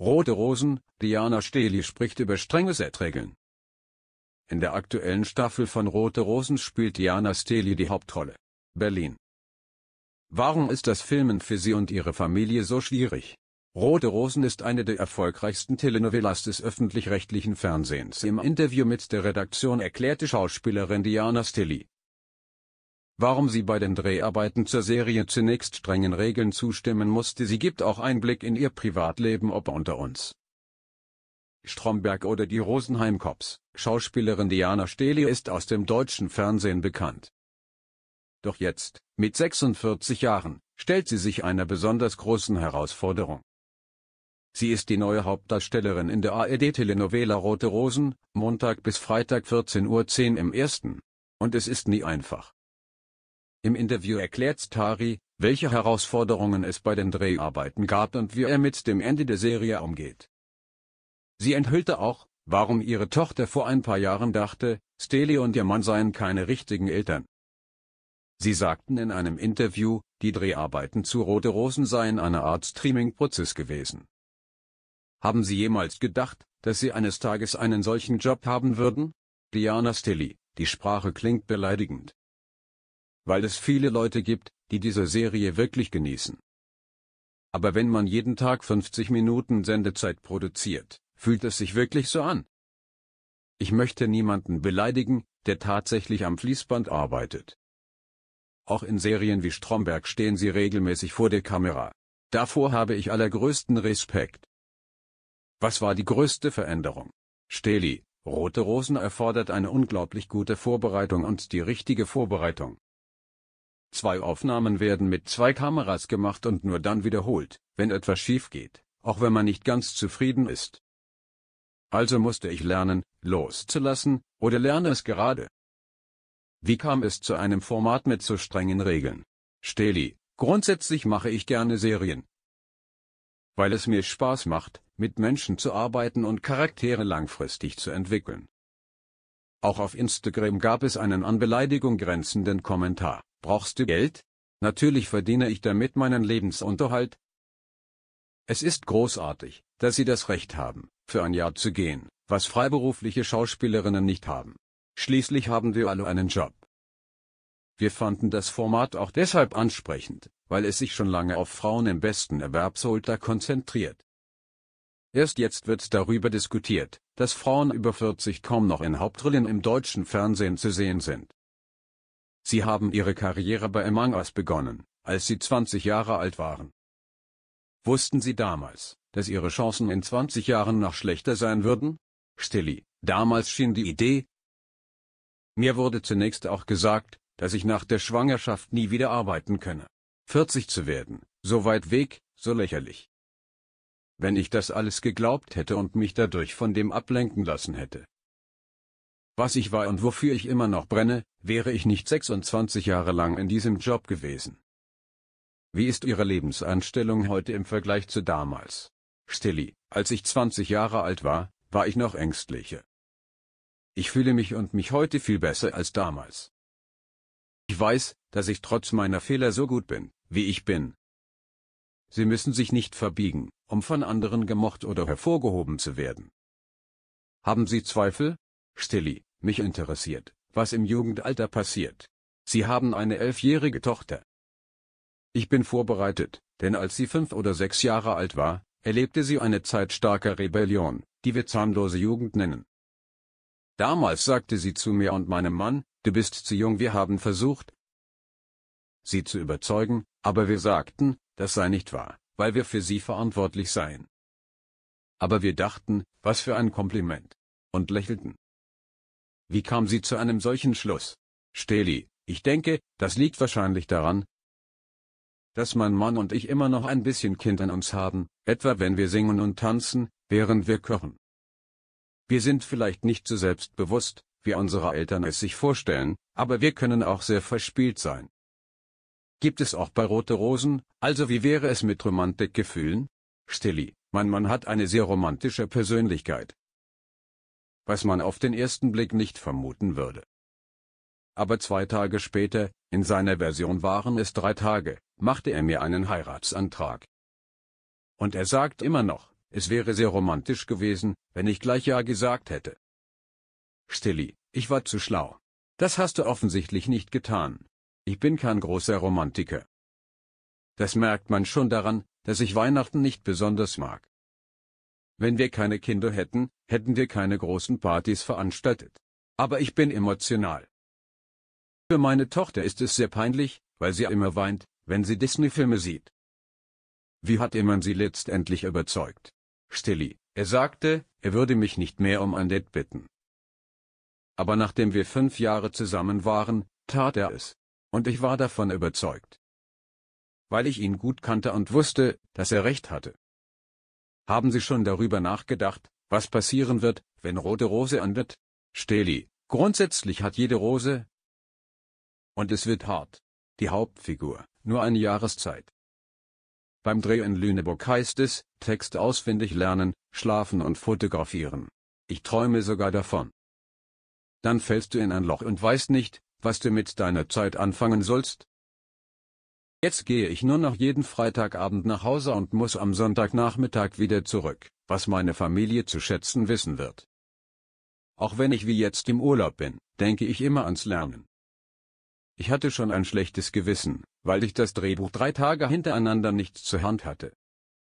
Rote Rosen, Diana Steli spricht über strenge Setregeln. In der aktuellen Staffel von Rote Rosen spielt Diana Steli die Hauptrolle. Berlin. Warum ist das Filmen für sie und ihre Familie so schwierig? Rote Rosen ist eine der erfolgreichsten Telenovelas des öffentlich-rechtlichen Fernsehens. Im Interview mit der Redaktion erklärte Schauspielerin Diana Steli, warum sie bei den Dreharbeiten zur Serie zunächst strengen Regeln zustimmen musste. Sie gibt auch Einblick in ihr Privatleben ob unter uns. Stromberg oder die Rosenheim Cops. Schauspielerin Diana Steli ist aus dem deutschen Fernsehen bekannt. Doch jetzt, mit 46 Jahren, stellt sie sich einer besonders großen Herausforderung. Sie ist die neue Hauptdarstellerin in der ARD-Telenovela Rote Rosen, Montag bis Freitag 14.10 Uhr im ersten. Und es ist nie einfach. Im Interview erklärt Stari, welche Herausforderungen es bei den Dreharbeiten gab und wie er mit dem Ende der Serie umgeht. Sie enthüllte auch, warum ihre Tochter vor ein paar Jahren dachte, Steli und ihr Mann seien keine richtigen Eltern. Sie sagten in einem Interview, die Dreharbeiten zu Rote Rosen seien eine Art Streaming-Prozess gewesen. Haben Sie jemals gedacht, dass Sie eines Tages einen solchen Job haben würden? Diana Steli, die Sprache klingt beleidigend weil es viele Leute gibt, die diese Serie wirklich genießen. Aber wenn man jeden Tag 50 Minuten Sendezeit produziert, fühlt es sich wirklich so an. Ich möchte niemanden beleidigen, der tatsächlich am Fließband arbeitet. Auch in Serien wie Stromberg stehen sie regelmäßig vor der Kamera. Davor habe ich allergrößten Respekt. Was war die größte Veränderung? Steli, Rote Rosen erfordert eine unglaublich gute Vorbereitung und die richtige Vorbereitung. Zwei Aufnahmen werden mit zwei Kameras gemacht und nur dann wiederholt, wenn etwas schief geht, auch wenn man nicht ganz zufrieden ist. Also musste ich lernen, loszulassen, oder lerne es gerade. Wie kam es zu einem Format mit so strengen Regeln? Steli, grundsätzlich mache ich gerne Serien. Weil es mir Spaß macht, mit Menschen zu arbeiten und Charaktere langfristig zu entwickeln. Auch auf Instagram gab es einen an Beleidigung grenzenden Kommentar. Brauchst du Geld? Natürlich verdiene ich damit meinen Lebensunterhalt. Es ist großartig, dass sie das Recht haben, für ein Jahr zu gehen, was freiberufliche Schauspielerinnen nicht haben. Schließlich haben wir alle einen Job. Wir fanden das Format auch deshalb ansprechend, weil es sich schon lange auf Frauen im besten Erwerbsolter konzentriert. Erst jetzt wird darüber diskutiert, dass Frauen über 40 kaum noch in Hauptrollen im deutschen Fernsehen zu sehen sind. Sie haben ihre Karriere bei Among Us begonnen, als sie 20 Jahre alt waren. Wussten sie damals, dass ihre Chancen in 20 Jahren noch schlechter sein würden? Stilly, damals schien die Idee. Mir wurde zunächst auch gesagt, dass ich nach der Schwangerschaft nie wieder arbeiten könne. 40 zu werden, so weit weg, so lächerlich. Wenn ich das alles geglaubt hätte und mich dadurch von dem ablenken lassen hätte, was ich war und wofür ich immer noch brenne, wäre ich nicht 26 Jahre lang in diesem Job gewesen. Wie ist Ihre Lebensanstellung heute im Vergleich zu damals? Stilly, als ich 20 Jahre alt war, war ich noch ängstlicher. Ich fühle mich und mich heute viel besser als damals. Ich weiß, dass ich trotz meiner Fehler so gut bin, wie ich bin. Sie müssen sich nicht verbiegen, um von anderen gemocht oder hervorgehoben zu werden. Haben Sie Zweifel? Stilly, mich interessiert, was im Jugendalter passiert. Sie haben eine elfjährige Tochter. Ich bin vorbereitet, denn als sie fünf oder sechs Jahre alt war, erlebte sie eine Zeit starker Rebellion, die wir zahnlose Jugend nennen. Damals sagte sie zu mir und meinem Mann, du bist zu jung, wir haben versucht, sie zu überzeugen, aber wir sagten, das sei nicht wahr, weil wir für sie verantwortlich seien. Aber wir dachten, was für ein Kompliment. Und lächelten. Wie kam sie zu einem solchen Schluss? Steli, ich denke, das liegt wahrscheinlich daran, dass mein Mann und ich immer noch ein bisschen Kind an uns haben, etwa wenn wir singen und tanzen, während wir kochen. Wir sind vielleicht nicht so selbstbewusst, wie unsere Eltern es sich vorstellen, aber wir können auch sehr verspielt sein. Gibt es auch bei Rote Rosen, also wie wäre es mit Romantikgefühlen? Stilly, mein Mann hat eine sehr romantische Persönlichkeit was man auf den ersten Blick nicht vermuten würde. Aber zwei Tage später, in seiner Version waren es drei Tage, machte er mir einen Heiratsantrag. Und er sagt immer noch, es wäre sehr romantisch gewesen, wenn ich gleich Ja gesagt hätte. Stilly, ich war zu schlau. Das hast du offensichtlich nicht getan. Ich bin kein großer Romantiker. Das merkt man schon daran, dass ich Weihnachten nicht besonders mag. Wenn wir keine Kinder hätten, hätten wir keine großen Partys veranstaltet. Aber ich bin emotional. Für meine Tochter ist es sehr peinlich, weil sie immer weint, wenn sie Disney-Filme sieht. Wie hat Eman sie letztendlich überzeugt? Stilly, er sagte, er würde mich nicht mehr um ein Date bitten. Aber nachdem wir fünf Jahre zusammen waren, tat er es. Und ich war davon überzeugt. Weil ich ihn gut kannte und wusste, dass er recht hatte. Haben Sie schon darüber nachgedacht, was passieren wird, wenn Rote Rose endet? Steli, grundsätzlich hat jede Rose. Und es wird hart. Die Hauptfigur, nur eine Jahreszeit. Beim Dreh in Lüneburg heißt es, Text auswendig lernen, schlafen und fotografieren. Ich träume sogar davon. Dann fällst du in ein Loch und weißt nicht, was du mit deiner Zeit anfangen sollst? Jetzt gehe ich nur noch jeden Freitagabend nach Hause und muss am Sonntagnachmittag wieder zurück, was meine Familie zu schätzen wissen wird. Auch wenn ich wie jetzt im Urlaub bin, denke ich immer ans Lernen. Ich hatte schon ein schlechtes Gewissen, weil ich das Drehbuch drei Tage hintereinander nicht zur Hand hatte.